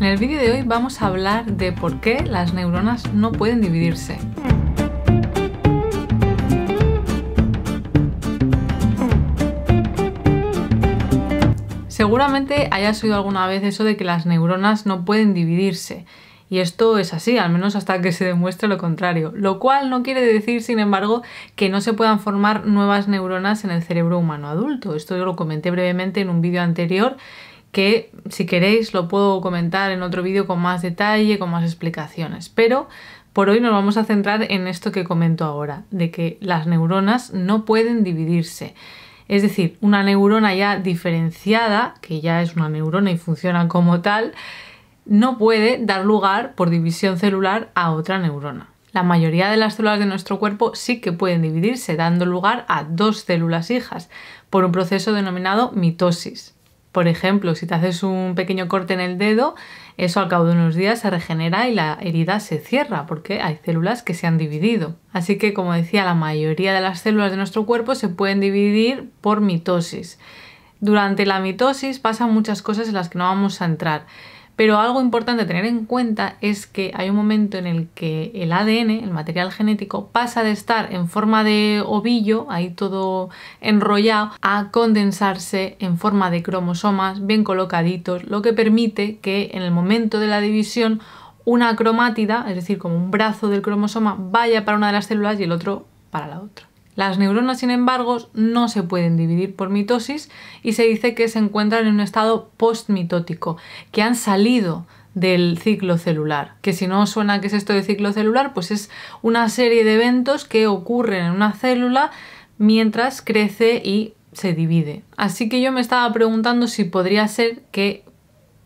En el vídeo de hoy vamos a hablar de por qué las neuronas no pueden dividirse. Seguramente hayas oído alguna vez eso de que las neuronas no pueden dividirse. Y esto es así, al menos hasta que se demuestre lo contrario. Lo cual no quiere decir, sin embargo, que no se puedan formar nuevas neuronas en el cerebro humano adulto. Esto yo lo comenté brevemente en un vídeo anterior que si queréis lo puedo comentar en otro vídeo con más detalle, con más explicaciones. Pero por hoy nos vamos a centrar en esto que comento ahora, de que las neuronas no pueden dividirse. Es decir, una neurona ya diferenciada, que ya es una neurona y funciona como tal, no puede dar lugar por división celular a otra neurona. La mayoría de las células de nuestro cuerpo sí que pueden dividirse, dando lugar a dos células hijas, por un proceso denominado mitosis. Por ejemplo, si te haces un pequeño corte en el dedo, eso al cabo de unos días se regenera y la herida se cierra porque hay células que se han dividido. Así que, como decía, la mayoría de las células de nuestro cuerpo se pueden dividir por mitosis. Durante la mitosis pasan muchas cosas en las que no vamos a entrar. Pero algo importante a tener en cuenta es que hay un momento en el que el ADN, el material genético, pasa de estar en forma de ovillo, ahí todo enrollado, a condensarse en forma de cromosomas bien colocaditos, lo que permite que en el momento de la división una cromátida, es decir, como un brazo del cromosoma, vaya para una de las células y el otro para la otra. Las neuronas, sin embargo, no se pueden dividir por mitosis y se dice que se encuentran en un estado postmitótico, que han salido del ciclo celular. Que si no os suena que es esto de ciclo celular, pues es una serie de eventos que ocurren en una célula mientras crece y se divide. Así que yo me estaba preguntando si podría ser que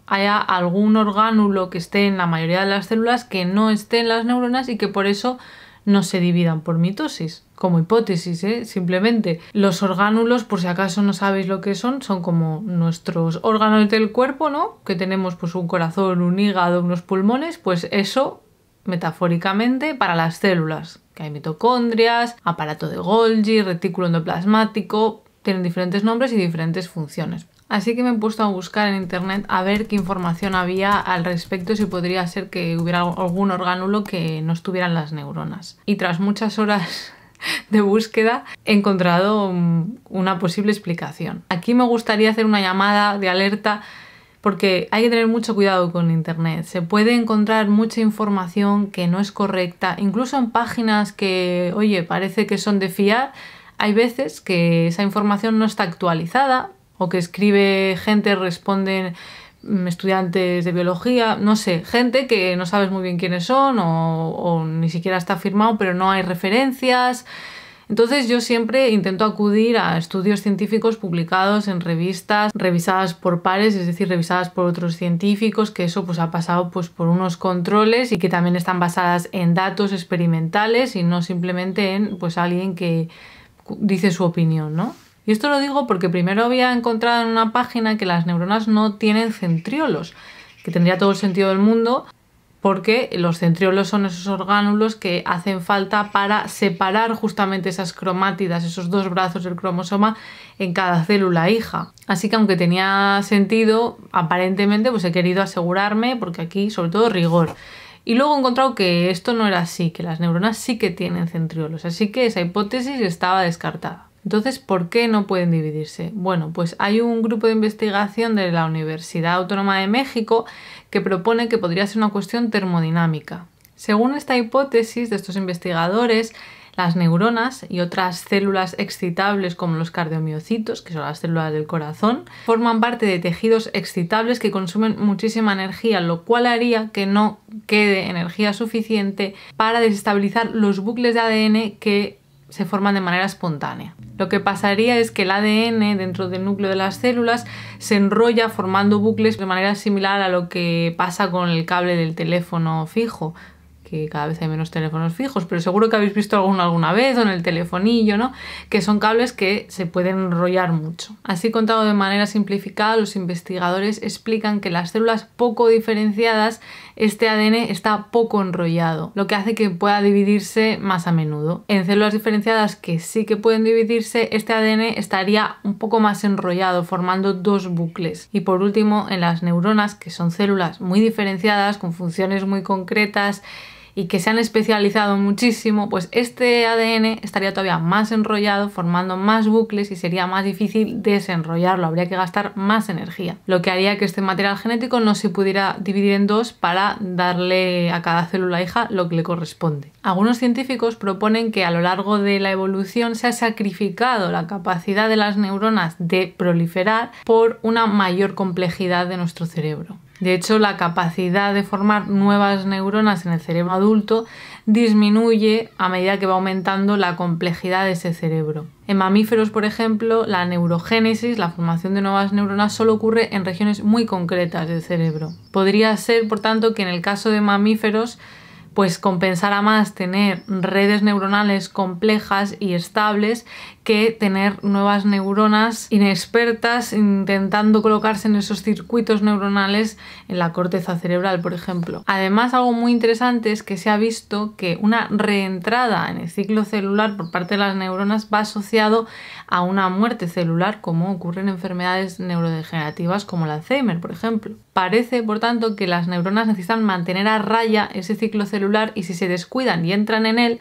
haya algún orgánulo que esté en la mayoría de las células que no esté en las neuronas y que por eso no se dividan por mitosis, como hipótesis, ¿eh? simplemente los orgánulos, por si acaso no sabéis lo que son, son como nuestros órganos del cuerpo, ¿no? Que tenemos pues un corazón, un hígado, unos pulmones, pues eso metafóricamente para las células, que hay mitocondrias, aparato de Golgi, retículo endoplasmático, tienen diferentes nombres y diferentes funciones. Así que me he puesto a buscar en internet a ver qué información había al respecto, si podría ser que hubiera algún orgánulo que no estuvieran las neuronas. Y tras muchas horas de búsqueda he encontrado mm, una posible explicación. Aquí me gustaría hacer una llamada de alerta porque hay que tener mucho cuidado con Internet. Se puede encontrar mucha información que no es correcta, incluso en páginas que, oye, parece que son de fiar, hay veces que esa información no está actualizada o que escribe gente, responden mm, estudiantes de biología, no sé, gente que no sabes muy bien quiénes son o, ni siquiera está firmado, pero no hay referencias. Entonces yo siempre intento acudir a estudios científicos publicados en revistas revisadas por pares, es decir, revisadas por otros científicos, que eso pues ha pasado pues por unos controles y que también están basadas en datos experimentales y no simplemente en pues alguien que dice su opinión, ¿no? Y esto lo digo porque primero había encontrado en una página que las neuronas no tienen centriolos, que tendría todo el sentido del mundo, porque los centriolos son esos orgánulos que hacen falta para separar justamente esas cromátidas, esos dos brazos del cromosoma en cada célula hija. Así que aunque tenía sentido, aparentemente pues he querido asegurarme, porque aquí sobre todo rigor. Y luego he encontrado que esto no era así, que las neuronas sí que tienen centriolos, así que esa hipótesis estaba descartada. Entonces, ¿por qué no pueden dividirse? Bueno, pues hay un grupo de investigación de la Universidad Autónoma de México que propone que podría ser una cuestión termodinámica. Según esta hipótesis de estos investigadores, las neuronas y otras células excitables como los cardiomiocitos, que son las células del corazón, forman parte de tejidos excitables que consumen muchísima energía, lo cual haría que no quede energía suficiente para desestabilizar los bucles de ADN que se forman de manera espontánea. Lo que pasaría es que el ADN dentro del núcleo de las células se enrolla formando bucles de manera similar a lo que pasa con el cable del teléfono fijo, que cada vez hay menos teléfonos fijos, pero seguro que habéis visto alguno alguna vez o en el telefonillo, ¿no? Que son cables que se pueden enrollar mucho. Así contado de manera simplificada, los investigadores explican que las células poco diferenciadas, este ADN está poco enrollado, lo que hace que pueda dividirse más a menudo. En células diferenciadas que sí que pueden dividirse, este ADN estaría un poco más enrollado, formando dos bucles. Y por último, en las neuronas, que son células muy diferenciadas, con funciones muy concretas, y que se han especializado muchísimo, pues este ADN estaría todavía más enrollado, formando más bucles y sería más difícil desenrollarlo, habría que gastar más energía, lo que haría que este material genético no se pudiera dividir en dos para darle a cada célula hija lo que le corresponde. Algunos científicos proponen que a lo largo de la evolución se ha sacrificado la capacidad de las neuronas de proliferar por una mayor complejidad de nuestro cerebro. De hecho, la capacidad de formar nuevas neuronas en el cerebro adulto disminuye a medida que va aumentando la complejidad de ese cerebro. En mamíferos, por ejemplo, la neurogénesis, la formación de nuevas neuronas, solo ocurre en regiones muy concretas del cerebro. Podría ser, por tanto, que en el caso de mamíferos pues compensará más tener redes neuronales complejas y estables que tener nuevas neuronas inexpertas intentando colocarse en esos circuitos neuronales en la corteza cerebral, por ejemplo. Además, algo muy interesante es que se ha visto que una reentrada en el ciclo celular por parte de las neuronas va asociado a una muerte celular, como ocurre en enfermedades neurodegenerativas como el Alzheimer, por ejemplo. Parece, por tanto, que las neuronas necesitan mantener a raya ese ciclo celular y si se descuidan y entran en él,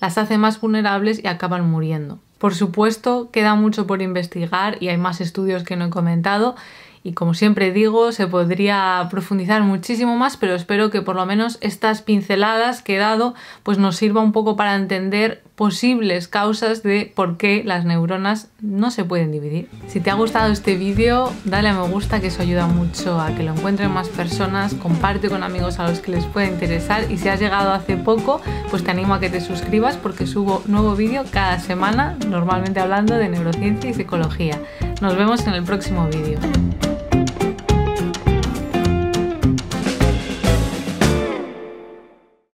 las hace más vulnerables y acaban muriendo. Por supuesto, queda mucho por investigar y hay más estudios que no he comentado, y como siempre digo, se podría profundizar muchísimo más, pero espero que por lo menos estas pinceladas que he dado pues nos sirva un poco para entender posibles causas de por qué las neuronas no se pueden dividir. Si te ha gustado este vídeo, dale a me gusta que eso ayuda mucho a que lo encuentren más personas, comparte con amigos a los que les pueda interesar y si has llegado hace poco, pues te animo a que te suscribas porque subo nuevo vídeo cada semana, normalmente hablando de neurociencia y psicología. Nos vemos en el próximo vídeo.